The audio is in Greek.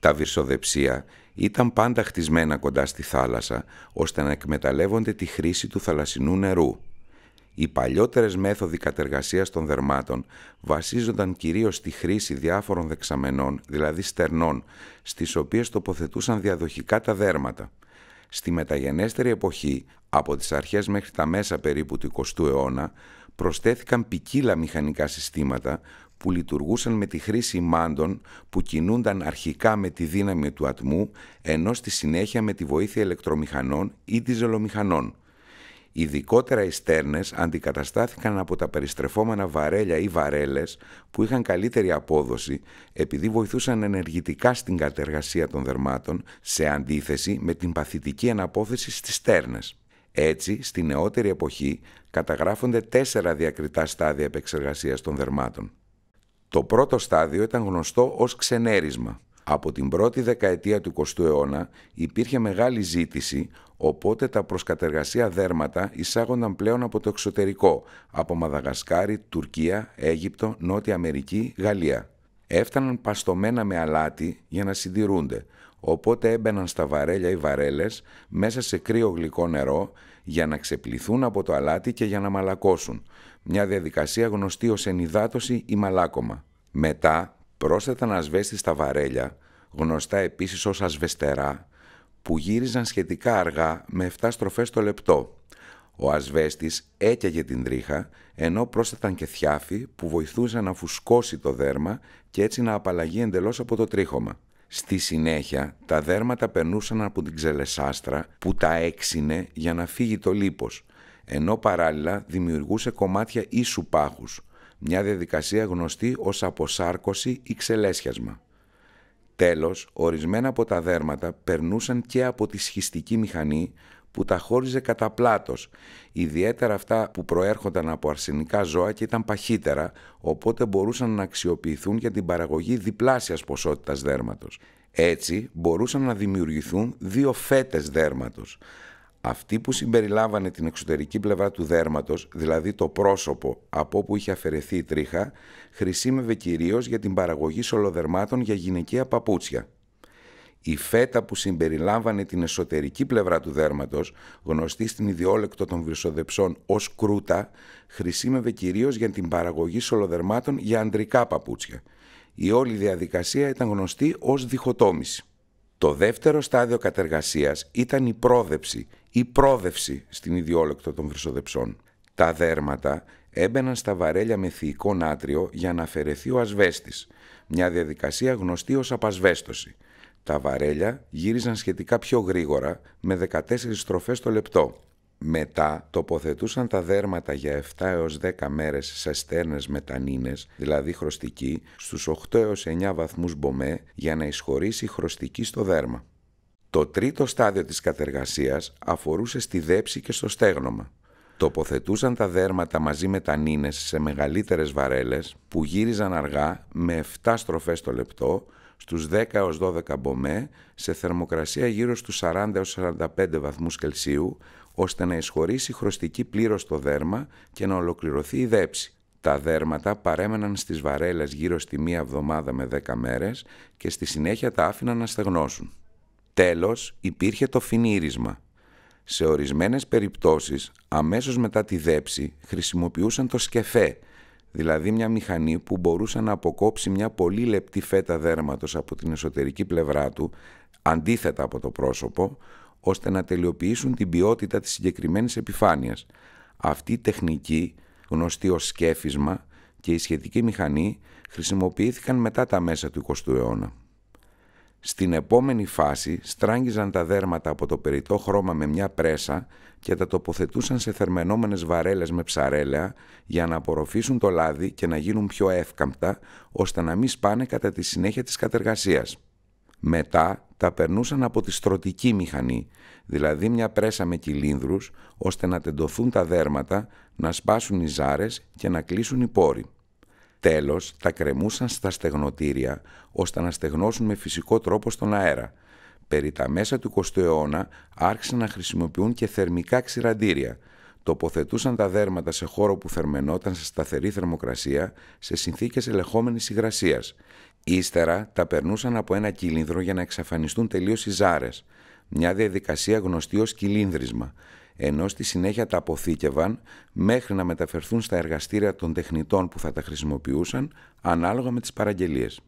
Τα βυρσοδεψία ήταν πάντα χτισμένα κοντά στη θάλασσα, ώστε να εκμεταλλεύονται τη χρήση του θαλασσινού νερού. Οι παλιότερες μέθοδοι κατεργασίας των δερμάτων βασίζονταν κυρίως στη χρήση διάφορων δεξαμενών, δηλαδή στερνών, στις οποίες τοποθετούσαν διαδοχικά τα δέρματα. Στη μεταγενέστερη εποχή, από τις αρχές μέχρι τα μέσα περίπου του 20ου αιώνα, προσθέθηκαν ποικίλα μηχανικά συστήματα που λειτουργούσαν με τη χρήση μάντων που κινούνταν αρχικά με τη δύναμη του ατμού, ενώ στη συνέχεια με τη βοήθεια ηλεκτρομηχανών ή διζελομηχανών. Ειδικότερα οι στέρνες αντικαταστάθηκαν από τα περιστρεφόμενα βαρέλια ή βαρέλες που είχαν καλύτερη απόδοση επειδή βοηθούσαν ενεργητικά στην κατεργασία των δερμάτων σε αντίθεση με την παθητική αναπόθεση στις στέρνες. Έτσι, στη νεότερη εποχή καταγράφονται τέσσερα διακριτά στάδια επεξεργασίας των δερμάτων. Το πρώτο στάδιο ήταν γνωστό ως ξενέρισμα. Από την πρώτη δεκαετία του 20ου αιώνα υπήρχε μεγάλη ζήτηση, οπότε τα προσκατεργασία δέρματα εισάγονταν πλέον από το εξωτερικό, από Μαδαγασκάρη, Τουρκία, Αίγυπτο, Νότια Αμερική, Γαλλία. Έφταναν παστομένα με αλάτι για να συντηρούνται, Οπότε έμπαιναν στα βαρέλια οι βαρέλες μέσα σε κρύο γλυκό νερό για να ξεπληθούν από το αλάτι και για να μαλακώσουν. Μια διαδικασία γνωστή ως ενυδάτωση ή μαλάκωμα. Μετά πρόσθεταν ασβέστη στα βαρέλια, γνωστά επίσης ως ασβεστερά, που γύριζαν σχετικά αργά με 7 στροφές το λεπτό. Ο ασβέστης έκαιγε την τρίχα, ενώ πρόσθεταν και θιάφη που βοηθούσαν να φουσκώσει το δέρμα και έτσι να απαλλαγεί εντελώς από το τρίχωμα. Στη συνέχεια, τα δέρματα περνούσαν από την ξελεσάστρα που τα έξινε για να φύγει το λίπος, ενώ παράλληλα δημιουργούσε κομμάτια ίσου πάχους, μια διαδικασία γνωστή ως αποσάρκωση ή ξελέσιασμα. Τέλος, ορισμένα από τα δέρματα περνούσαν και από τη σχιστική μηχανή που τα χώριζε κατά πλάτος Ιδιαίτερα αυτά που προέρχονταν από αρσενικά ζώα και ήταν παχύτερα, οπότε μπορούσαν να αξιοποιηθούν για την παραγωγή διπλάσιας ποσότητας δέρματος. Έτσι μπορούσαν να δημιουργηθούν δύο φέτες δέρματος. Αυτοί που συμπεριλάβανε την εξωτερική πλευρά του δέρματος, δηλαδή το πρόσωπο από όπου είχε αφαιρεθεί η τρίχα, χρησιμεύε κυρίως για την παραγωγή σολοδερμάτων για γυναικεία παπούτσια. Η φέτα που συμπεριλάμβανε την εσωτερική πλευρά του δέρματος, γνωστή στην ιδιόλεκτο των βρυσοδεψών ως κρούτα, χρησιμεύε κυρίως για την παραγωγή σολοδερμάτων για αντρικά παπούτσια. Η όλη διαδικασία ήταν γνωστή ως διχοτόμηση. Το δεύτερο στάδιο κατεργασίας ήταν η πρόδεψη ή πρόδευση στην ιδιόλεκτο των βρυσοδεψών. Τα δέρματα έμπαιναν στα βαρέλια με θηικό νάτριο για να αφαιρεθεί ο ασβέστης, μια διαδικασία γνωστή ως απασβέστωση. Τα βαρέλια γύριζαν σχετικά πιο γρήγορα με 14 στροφές το λεπτό. Μετά τοποθετούσαν τα δέρματα για 7 έως 10 μέρες σε στέρνες μετανίνες, δηλαδή χρωστική, στους 8 έως 9 βαθμούς μπομέ για να ισχωρήσει χρωστική στο δέρμα. Το τρίτο στάδιο της κατεργασίας αφορούσε στη δέψη και στο στέγνομα. Τοποθετούσαν τα δέρματα μαζί με τανίνες σε μεγαλύτερες βαρέλες που γύριζαν αργά με 7 στροφές το λεπτό στους 10 έως 12 μπομέ σε θερμοκρασία γύρω στους 40 έως 45 βαθμούς Κελσίου ώστε να εισχωρήσει χρωστική πλήρως το δέρμα και να ολοκληρωθεί η δέψη. Τα δέρματα παρέμεναν στις βαρέλες γύρω στη μία εβδομάδα με 10 μέρες και στη συνέχεια τα άφηναν να στεγνώσουν. Τέλος, υπήρχε το φινίρισμα. Σε ορισμένες περιπτώσεις, αμέσως μετά τη δέψη, χρησιμοποιούσαν το σκεφέ, δηλαδή μια μηχανή που μπορούσε να αποκόψει μια πολύ λεπτή φέτα δέρματος από την εσωτερική πλευρά του, αντίθετα από το πρόσωπο, ώστε να τελειοποιήσουν την ποιότητα της συγκεκριμένης επιφάνειας. Αυτή η τεχνική, γνωστή ως σκέφισμα, και η σχετική μηχανή χρησιμοποιήθηκαν μετά τα μέσα του 20ου αιώνα. Στην επόμενη φάση στράγγιζαν τα δέρματα από το περιττό χρώμα με μια πρέσα και τα τοποθετούσαν σε θερμενόμενες βαρέλες με ψαρέλαια για να απορροφήσουν το λάδι και να γίνουν πιο εύκαμπτα ώστε να μην σπάνε κατά τη συνέχεια της κατεργασίας. Μετά τα περνούσαν από τη στρωτική μηχανή, δηλαδή μια πρέσα με κυλίνδρους, ώστε να τεντωθούν τα δέρματα, να σπάσουν οι ζάρες και να κλείσουν οι πόροι. Τέλος, τα κρεμούσαν στα στεγνοτήρια, ώστε να στεγνώσουν με φυσικό τρόπο στον αέρα. Περί τα μέσα του 20ου αιώνα άρχισαν να χρησιμοποιούν και θερμικά ξηραντήρια. Τοποθετούσαν τα δέρματα σε χώρο που θερμενόταν σε σταθερή θερμοκρασία, σε συνθήκες ελεγχόμενης υγρασίας. Ύστερα τα περνούσαν από ένα κύλινδρο για να εξαφανιστούν τελείως οι ζάρες. Μια διαδικασία γνωστή ως κυλίνδρισμα ενώ στη συνέχεια τα αποθήκευαν μέχρι να μεταφερθούν στα εργαστήρια των τεχνητών που θα τα χρησιμοποιούσαν ανάλογα με τις παραγγελίες.